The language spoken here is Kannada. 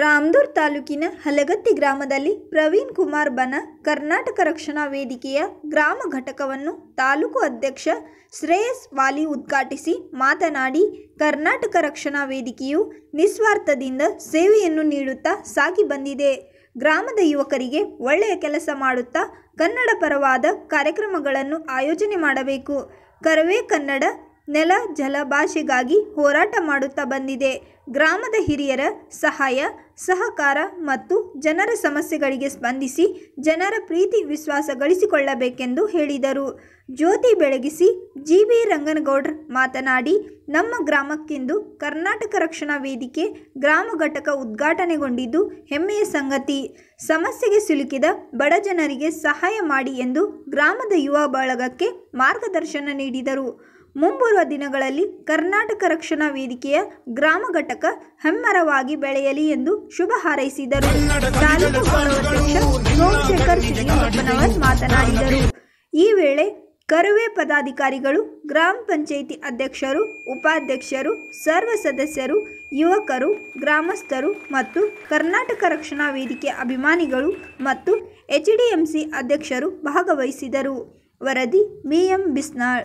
ರಾಮದೂರ್ ತಾಲೂಕಿನ ಹಲಗತ್ತಿ ಗ್ರಾಮದಲ್ಲಿ ಪ್ರವೀಣ್ ಕುಮಾರ್ ಬನ ಕರ್ನಾಟಕ ರಕ್ಷಣಾ ವೇದಿಕೆಯ ಗ್ರಾಮ ಘಟಕವನ್ನು ತಾಲೂಕು ಅಧ್ಯಕ್ಷ ಶ್ರೇಯಸ್ ವಾಲಿ ಉದ್ಘಾಟಿಸಿ ಮಾತನಾಡಿ ಕರ್ನಾಟಕ ರಕ್ಷಣಾ ವೇದಿಕೆಯು ನಿಸ್ವಾರ್ಥದಿಂದ ಸೇವೆಯನ್ನು ನೀಡುತ್ತಾ ಸಾಗಿ ಬಂದಿದೆ ಗ್ರಾಮದ ಯುವಕರಿಗೆ ಒಳ್ಳೆಯ ಕೆಲಸ ಮಾಡುತ್ತಾ ಕನ್ನಡ ಪರವಾದ ಕಾರ್ಯಕ್ರಮಗಳನ್ನು ಆಯೋಜನೆ ಮಾಡಬೇಕು ಕರವೇ ಕನ್ನಡ ನೆಲ ಜಲ ಭಾಷೆಗಾಗಿ ಹೋರಾಟ ಮಾಡುತ್ತಾ ಬಂದಿದೆ ಗ್ರಾಮದ ಹಿರಿಯರ ಸಹಾಯ ಸಹಕಾರ ಮತ್ತು ಜನರ ಸಮಸ್ಯೆಗಳಿಗೆ ಸ್ಪಂದಿಸಿ ಜನರ ಪ್ರೀತಿ ವಿಶ್ವಾಸ ಗಳಿಸಿಕೊಳ್ಳಬೇಕೆಂದು ಹೇಳಿದರು ಜ್ಯೋತಿ ಬೆಳಗಿಸಿ ಜಿ ಬಿ ರಂಗನಗೌಡ್ರ ಮಾತನಾಡಿ ನಮ್ಮ ಗ್ರಾಮಕ್ಕೆಂದು ಕರ್ನಾಟಕ ರಕ್ಷಣಾ ವೇದಿಕೆ ಗ್ರಾಮ ಘಟಕ ಉದ್ಘಾಟನೆಗೊಂಡಿದ್ದು ಹೆಮ್ಮೆಯ ಸಂಗತಿ ಸಮಸ್ಯೆಗೆ ಸಿಲುಕಿದ ಬಡ ಜನರಿಗೆ ಸಹಾಯ ಮಾಡಿ ಎಂದು ಗ್ರಾಮದ ಯುವ ಬಳಗಕ್ಕೆ ಮಾರ್ಗದರ್ಶನ ನೀಡಿದರು ಮುಂಬರುವ ದಿನಗಳಲ್ಲಿ ಕರ್ನಾಟಕ ರಕ್ಷಣಾ ವೇದಿಕೆಯ ಗ್ರಾಮ ಘಟಕ ಹೆಮ್ಮರವಾಗಿ ಬೆಳೆಯಲಿ ಎಂದು ಶುಭ ಹಾರೈಸಿದರು ಸೋಮಶೇಖರ್ ಮಾತನಾಡಿದರು ಈ ವೇಳೆ ಕರುವೆ ಪದಾಧಿಕಾರಿಗಳು ಗ್ರಾಮ ಪಂಚಾಯಿತಿ ಅಧ್ಯಕ್ಷರು ಉಪಾಧ್ಯಕ್ಷರು ಸರ್ವ ಸದಸ್ಯರು ಯುವಕರು ಗ್ರಾಮಸ್ಥರು ಮತ್ತು ಕರ್ನಾಟಕ ರಕ್ಷಣಾ ವೇದಿಕೆ ಅಭಿಮಾನಿಗಳು ಮತ್ತು ಎಚ್ಡಿಎಂಸಿ ಅಧ್ಯಕ್ಷರು ಭಾಗವಹಿಸಿದರು ವರದಿ ಬಿಎಂ ಬಿಸ್ನಾಳ್